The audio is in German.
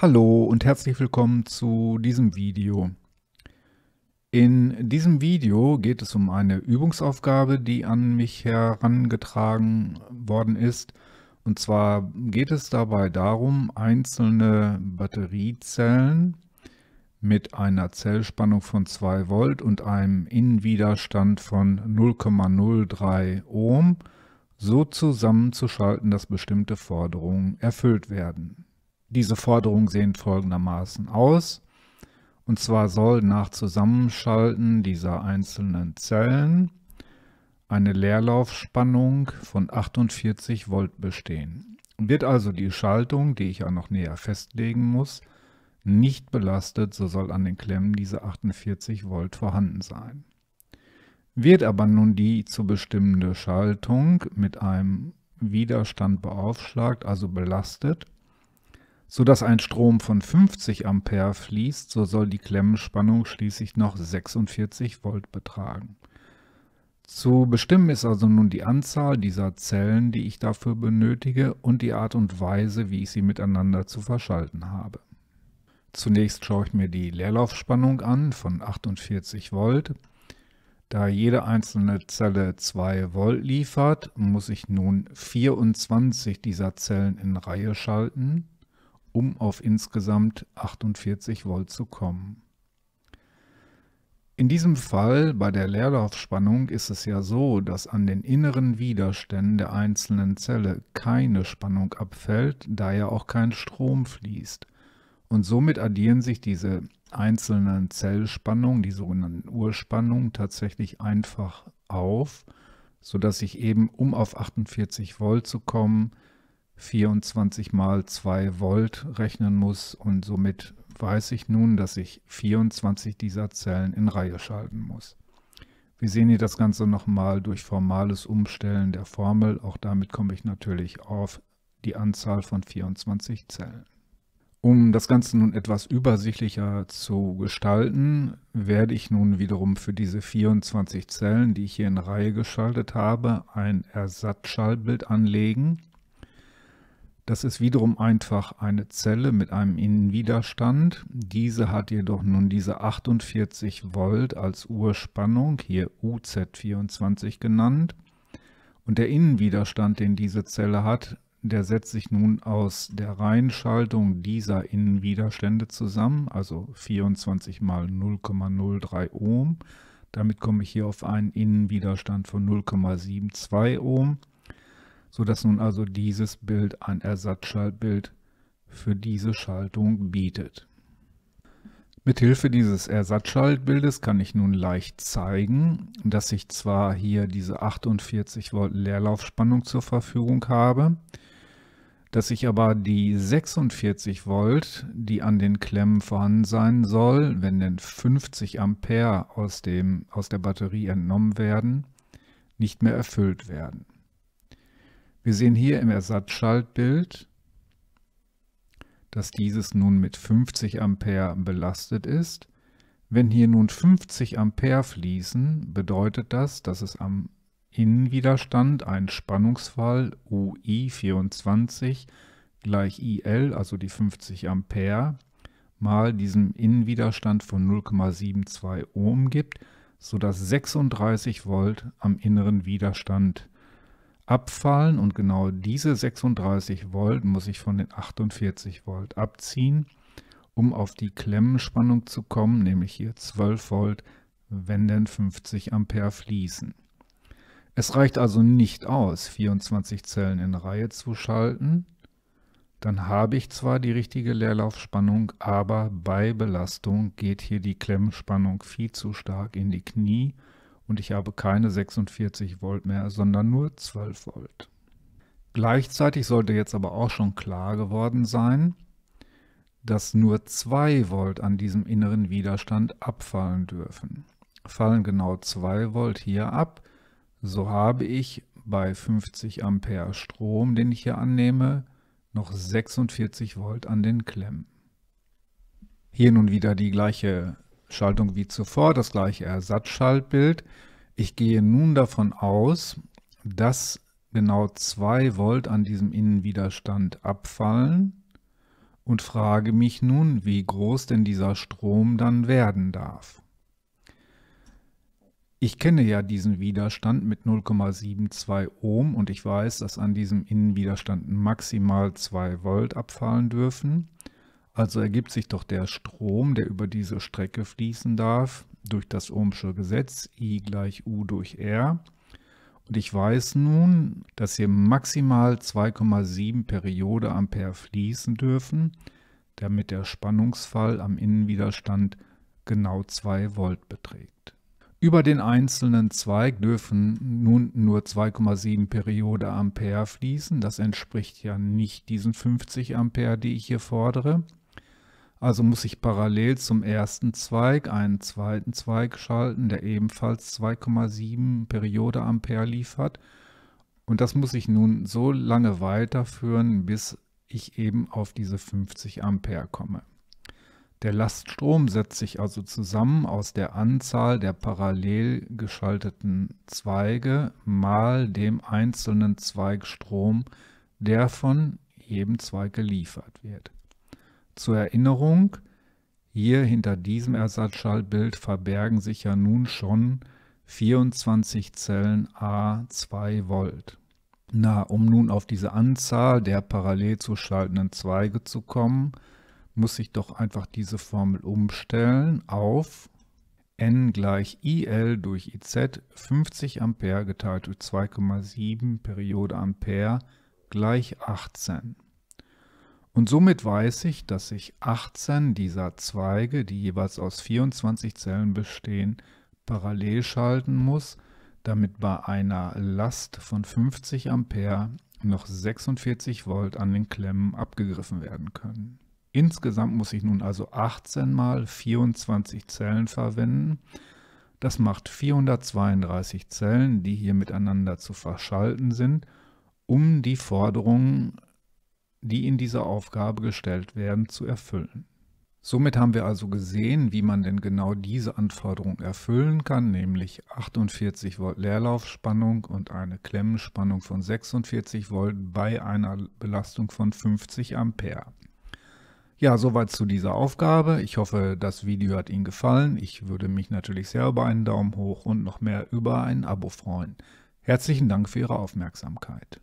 Hallo und herzlich willkommen zu diesem Video. In diesem Video geht es um eine Übungsaufgabe, die an mich herangetragen worden ist. Und zwar geht es dabei darum, einzelne Batteriezellen mit einer Zellspannung von 2 Volt und einem Innenwiderstand von 0,03 Ohm so zusammenzuschalten, dass bestimmte Forderungen erfüllt werden. Diese Forderungen sehen folgendermaßen aus. Und zwar soll nach Zusammenschalten dieser einzelnen Zellen eine Leerlaufspannung von 48 Volt bestehen. Wird also die Schaltung, die ich ja noch näher festlegen muss, nicht belastet, so soll an den Klemmen diese 48 Volt vorhanden sein. Wird aber nun die zu bestimmende Schaltung mit einem Widerstand beaufschlagt, also belastet, sodass ein Strom von 50 Ampere fließt, so soll die Klemmenspannung schließlich noch 46 Volt betragen. Zu bestimmen ist also nun die Anzahl dieser Zellen, die ich dafür benötige und die Art und Weise, wie ich sie miteinander zu verschalten habe. Zunächst schaue ich mir die Leerlaufspannung an von 48 Volt. Da jede einzelne Zelle 2 Volt liefert, muss ich nun 24 dieser Zellen in Reihe schalten um auf insgesamt 48 Volt zu kommen. In diesem Fall bei der Leerlaufspannung ist es ja so, dass an den inneren Widerständen der einzelnen Zelle keine Spannung abfällt, da ja auch kein Strom fließt. Und somit addieren sich diese einzelnen Zellspannungen, die sogenannten Urspannungen, tatsächlich einfach auf, sodass ich eben, um auf 48 Volt zu kommen, 24 mal 2 Volt rechnen muss und somit weiß ich nun, dass ich 24 dieser Zellen in Reihe schalten muss. Wir sehen hier das Ganze nochmal durch formales Umstellen der Formel. Auch damit komme ich natürlich auf die Anzahl von 24 Zellen. Um das Ganze nun etwas übersichtlicher zu gestalten, werde ich nun wiederum für diese 24 Zellen, die ich hier in Reihe geschaltet habe, ein Ersatzschallbild anlegen. Das ist wiederum einfach eine Zelle mit einem Innenwiderstand. Diese hat jedoch nun diese 48 Volt als Urspannung, hier UZ24 genannt. Und der Innenwiderstand, den diese Zelle hat, der setzt sich nun aus der Reihenschaltung dieser Innenwiderstände zusammen, also 24 mal 0,03 Ohm. Damit komme ich hier auf einen Innenwiderstand von 0,72 Ohm sodass nun also dieses Bild ein Ersatzschaltbild für diese Schaltung bietet. Mithilfe dieses Ersatzschaltbildes kann ich nun leicht zeigen, dass ich zwar hier diese 48 Volt Leerlaufspannung zur Verfügung habe, dass ich aber die 46 Volt, die an den Klemmen vorhanden sein soll, wenn denn 50 Ampere aus, dem, aus der Batterie entnommen werden, nicht mehr erfüllt werden. Wir sehen hier im Ersatzschaltbild, dass dieses nun mit 50 Ampere belastet ist. Wenn hier nun 50 Ampere fließen, bedeutet das, dass es am Innenwiderstand einen Spannungsfall UI24 gleich IL, also die 50 Ampere, mal diesem Innenwiderstand von 0,72 Ohm gibt, sodass 36 Volt am inneren Widerstand fließen abfallen und genau diese 36 Volt muss ich von den 48 Volt abziehen, um auf die Klemmenspannung zu kommen, nämlich hier 12 Volt, wenn denn 50 Ampere fließen. Es reicht also nicht aus, 24 Zellen in Reihe zu schalten. Dann habe ich zwar die richtige Leerlaufspannung, aber bei Belastung geht hier die Klemmspannung viel zu stark in die Knie und ich habe keine 46 Volt mehr, sondern nur 12 Volt. Gleichzeitig sollte jetzt aber auch schon klar geworden sein, dass nur 2 Volt an diesem inneren Widerstand abfallen dürfen. Fallen genau 2 Volt hier ab, so habe ich bei 50 Ampere Strom, den ich hier annehme, noch 46 Volt an den Klemmen. Hier nun wieder die gleiche Schaltung wie zuvor, das gleiche Ersatzschaltbild. Ich gehe nun davon aus, dass genau 2 Volt an diesem Innenwiderstand abfallen und frage mich nun, wie groß denn dieser Strom dann werden darf. Ich kenne ja diesen Widerstand mit 0,72 Ohm und ich weiß, dass an diesem Innenwiderstand maximal 2 Volt abfallen dürfen. Also ergibt sich doch der Strom, der über diese Strecke fließen darf, durch das Ohmsche Gesetz I gleich U durch R. Und ich weiß nun, dass hier maximal 2,7 Periode Ampere fließen dürfen, damit der Spannungsfall am Innenwiderstand genau 2 Volt beträgt. Über den einzelnen Zweig dürfen nun nur 2,7 Periode Ampere fließen. Das entspricht ja nicht diesen 50 Ampere, die ich hier fordere. Also muss ich parallel zum ersten Zweig einen zweiten Zweig schalten, der ebenfalls 2,7 Periode Ampere liefert. Und das muss ich nun so lange weiterführen, bis ich eben auf diese 50 Ampere komme. Der Laststrom setzt sich also zusammen aus der Anzahl der parallel geschalteten Zweige mal dem einzelnen Zweigstrom, der von jedem Zweig geliefert wird. Zur Erinnerung, hier hinter diesem Ersatzschallbild verbergen sich ja nun schon 24 Zellen A2 Volt. Na, um nun auf diese Anzahl der parallel zu schaltenden Zweige zu kommen, muss ich doch einfach diese Formel umstellen auf n gleich IL durch IZ 50 Ampere geteilt durch 2,7 Periode Ampere gleich 18. Und somit weiß ich, dass ich 18 dieser Zweige, die jeweils aus 24 Zellen bestehen, parallel schalten muss, damit bei einer Last von 50 Ampere noch 46 Volt an den Klemmen abgegriffen werden können. Insgesamt muss ich nun also 18 mal 24 Zellen verwenden. Das macht 432 Zellen, die hier miteinander zu verschalten sind, um die Forderungen die in dieser Aufgabe gestellt werden, zu erfüllen. Somit haben wir also gesehen, wie man denn genau diese Anforderung erfüllen kann, nämlich 48 Volt Leerlaufspannung und eine Klemmenspannung von 46 Volt bei einer Belastung von 50 Ampere. Ja, soweit zu dieser Aufgabe. Ich hoffe, das Video hat Ihnen gefallen. Ich würde mich natürlich sehr über einen Daumen hoch und noch mehr über ein Abo freuen. Herzlichen Dank für Ihre Aufmerksamkeit.